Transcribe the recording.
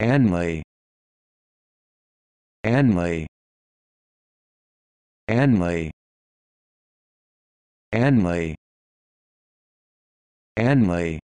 Anley. Anley. Anley. Anley. Anley.